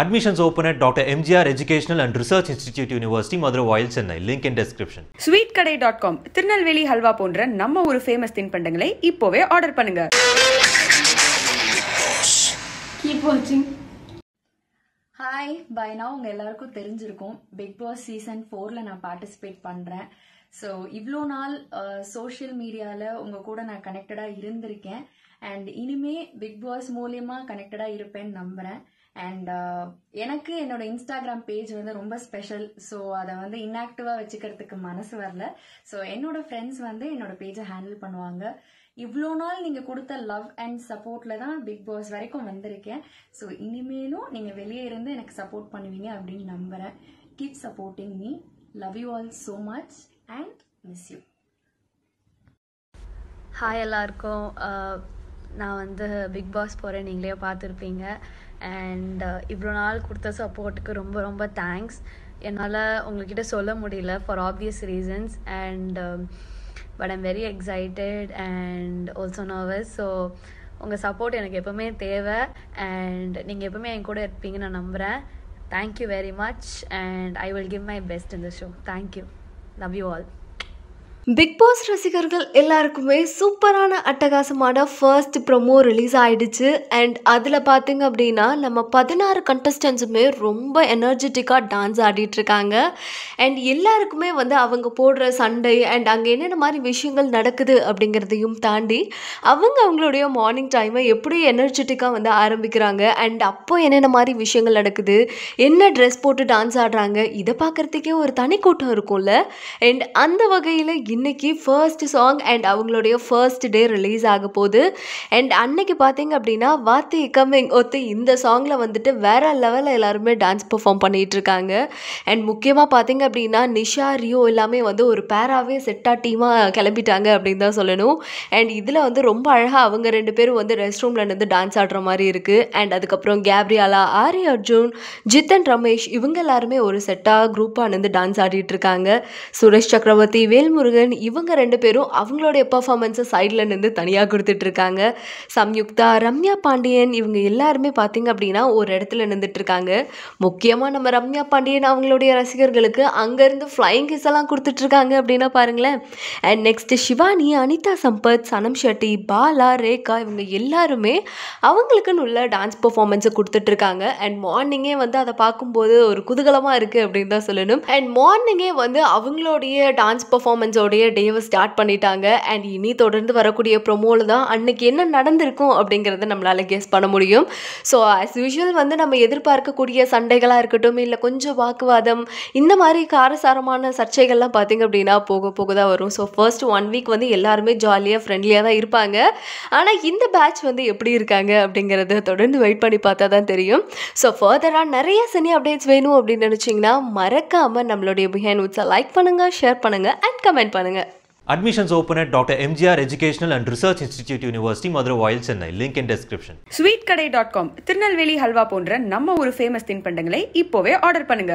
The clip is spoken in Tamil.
Admissions doctor MGR at and research Educational university Research Institute University, Madurai, Royal Chennai. Sweet கடை டாட் காம் திருநெல்வேலி ஹல்வா போன்ற நம்ம ஒரு ஃபேமஸ் தின்பண்டங்களை இப்போவே ஆர்டர் பண்ணுங்க கீப் வாட்சிங் ஹாய் பைனா உங்க எல்லாருக்கும் தெரிஞ்சிருக்கும் பிக் பாஸ் சீசன் ஃபோர்ல நான் பார்ட்டிசிபேட் பண்றேன் ஸோ இவ்வளோ நாள் சோஷியல் மீடியாவில் உங்கள் கூட நான் கனெக்டடாக இருந்திருக்கேன் அண்ட் இனிமே பிக் பாஸ் மூலியமாக கனெக்டடாக இருப்பேன்னு நம்புகிறேன் அண்ட் uh, எனக்கு என்னோட இன்ஸ்டாகிராம் பேஜ் வந்து ரொம்ப ஸ்பெஷல் ஸோ அதை வந்து இன்ஆக்டிவாக வச்சுக்கிறதுக்கு மனசு வரல ஸோ என்னோட ஃப்ரெண்ட்ஸ் வந்து என்னோட பேஜை ஹேண்டில் பண்ணுவாங்க இவ்வளோ நாள் நீங்கள் கொடுத்த லவ் அண்ட் சப்போர்ட்டில் தான் பிக் பாஸ் வரைக்கும் வந்திருக்கேன் ஸோ இனிமேலும் நீங்கள் வெளியே இருந்து எனக்கு சப்போர்ட் பண்ணுவீங்க அப்படின்னு நம்புகிறேன் keep supporting me love you all so much and miss you hi எல்லாருக்கும் uh, நான் வந்து பிக் பாஸ் போகிறேன் நீங்களே பார்த்துருப்பீங்க அண்ட் uh, இவ்வளோ நாள் கொடுத்த சப்போர்ட்டுக்கு ரொம்ப ரொம்ப தேங்க்ஸ் என்னால் உங்ககிட்ட சொல்ல முடியல for obvious reasons and but I'm very excited and also nervous so உங்கள் சப்போர்ட் எனக்கு எப்போவுமே தேவை அண்ட் நீங்கள் எப்போவுமே என் கூட இருப்பீங்கன்னு நான் நம்புகிறேன் thank you very much and I will give my best in the show thank you love you all Bigg Boss ரசிகர்கள் எல்லாருக்குமே சூப்பரான அட்டகாசமான ஃபர்ஸ்ட் ப்ரொமோ ரிலீஸ் ஆகிடுச்சு அண்ட் அதில் பார்த்தீங்க அப்படின்னா நம்ம பதினாறு கண்டஸ்டன்ஸுமே ரொம்ப எனர்ஜெட்டிக்காக டான்ஸ் ஆடிட்டுருக்காங்க அண்ட் எல்லாருக்குமே வந்து அவங்க போடுற சண்டை அண்ட் அங்கே என்னென்ன மாதிரி விஷயங்கள் நடக்குது அப்படிங்கிறதையும் தாண்டி அவங்க அவங்களுடைய மார்னிங் டைமை எப்படி எனர்ஜெட்டிக்காக வந்து ஆரம்பிக்கிறாங்க அண்ட் அப்போ என்னென்ன மாதிரி விஷயங்கள் நடக்குது என்ன ட்ரெஸ் போட்டு டான்ஸ் ஆடுறாங்க இதை பார்க்குறதுக்கே ஒரு தனி கூட்டம் இருக்கும்ல அண்ட் அந்த வகையில் இன்றைக்கி ஃபர்ஸ்ட் சாங் அண்ட் அவங்களுடைய ஃபர்ஸ்ட் டே ரிலீஸ் ஆக போகுது அண்ட் அன்னைக்கு பார்த்தீங்க அப்படின்னா வாத்தி கம்மிங் ஒத்து இந்த சாங்கில் வந்துட்டு வேறு லெவலில் எல்லாருமே டான்ஸ் பர்ஃபார்ம் இருக்காங்க அண்ட் முக்கியமாக பார்த்தீங்க அப்படின்னா நிஷா ரியோ எல்லாமே வந்து ஒரு பேராகவே செட்டாக டீமாக கிளம்பிட்டாங்க அப்படின்னு தான் சொல்லணும் அண்ட் இதில் வந்து ரொம்ப அழகாக அவங்க ரெண்டு பேரும் வந்து ரெஸ்ட் ரூமில் இருந்து டான்ஸ் ஆடுற மாதிரி இருக்குது அண்ட் அதுக்கப்புறம் கேப்ரியாலா ஆரி அர்ஜுன் ஜித்தன் ரமேஷ் இவங்க எல்லாருமே ஒரு செட்டாக குரூப்பாக நின்று டான்ஸ் ஆடிட்டு இருக்காங்க சுரேஷ் சக்கரவர்த்தி வேல்முருகன் ஹாசன் இவங்க ரெண்டு பேரும் அவங்களுடைய பர்ஃபார்மன்ஸை சைடில் நின்று தனியாக கொடுத்துட்ருக்காங்க சம்யுக்தா ரம்யா பாண்டியன் இவங்க எல்லாருமே பார்த்திங்க அப்படின்னா ஒரு இடத்துல நின்றுட்டுருக்காங்க முக்கியமாக நம்ம ரம்யா பாண்டியன் அவங்களுடைய ரசிகர்களுக்கு அங்கேருந்து ஃப்ளைங் கிஸ் எல்லாம் கொடுத்துட்ருக்காங்க அப்படின்னா பாருங்களேன் அண்ட் நெக்ஸ்ட்டு சிவானி அனிதா சம்பத் சனம் ஷெட்டி பாலா ரேகா இவங்க எல்லாருமே அவங்களுக்குன்னு உள்ள டான்ஸ் பர்ஃபார்மன்ஸை கொடுத்துட்ருக்காங்க அண்ட் மார்னிங்கே வந்து அதை பார்க்கும்போது ஒரு குதூகலமாக இருக்குது அப்படின்னு தான் சொல்லணும் அண்ட் மார்னிங்கே வந்து அவங்களுடைய டான்ஸ் பர்ஃபார்மன்ஸோட அவங்களுடைய டேவை ஸ்டார்ட் பண்ணிட்டாங்க அண்ட் இனி தொடர்ந்து வரக்கூடிய ப்ரொமோவில் தான் அன்னைக்கு என்ன நடந்திருக்கும் அப்படிங்கிறத நம்மளால் கெஸ் பண்ண முடியும் ஸோ ஆஸ் யூஷுவல் வந்து நம்ம எதிர்பார்க்கக்கூடிய சண்டைகளாக இருக்கட்டும் இல்லை கொஞ்சம் வாக்குவாதம் இந்த மாதிரி காரசாரமான சர்ச்சைகள்லாம் பார்த்திங்க அப்படின்னா போக போக தான் வரும் ஸோ ஃபர்ஸ்ட் ஒன் வீக் வந்து எல்லாருமே ஜாலியாக ஃப்ரெண்ட்லியாக தான் இருப்பாங்க ஆனால் இந்த பேட்ச் வந்து எப்படி இருக்காங்க அப்படிங்கிறத தொடர்ந்து வெயிட் பண்ணி பார்த்தா தான் தெரியும் ஸோ ஃபர்தராக நிறைய சனி அப்டேட்ஸ் வேணும் அப்படின்னு நினச்சிங்கன்னா மறக்காமல் நம்மளுடைய பிஹேன் உட்ஸை லைக் பண்ணுங்கள் ஷேர் பண்ணுங்கள் அண்ட் கமெண்ட் பண்ணுங்கள் இருக்கானுங்க admissions open at doctor MGR educational and research institute university Madurai வாயில் Chennai link in description sweet கடை டாட் காம் திருநெல்வேலி ஹல்வா போன்ற நம்ம ஒரு ஃபேமஸ் தின்பண்டங்களை இப்போவே ஆர்டர் பண்ணுங்க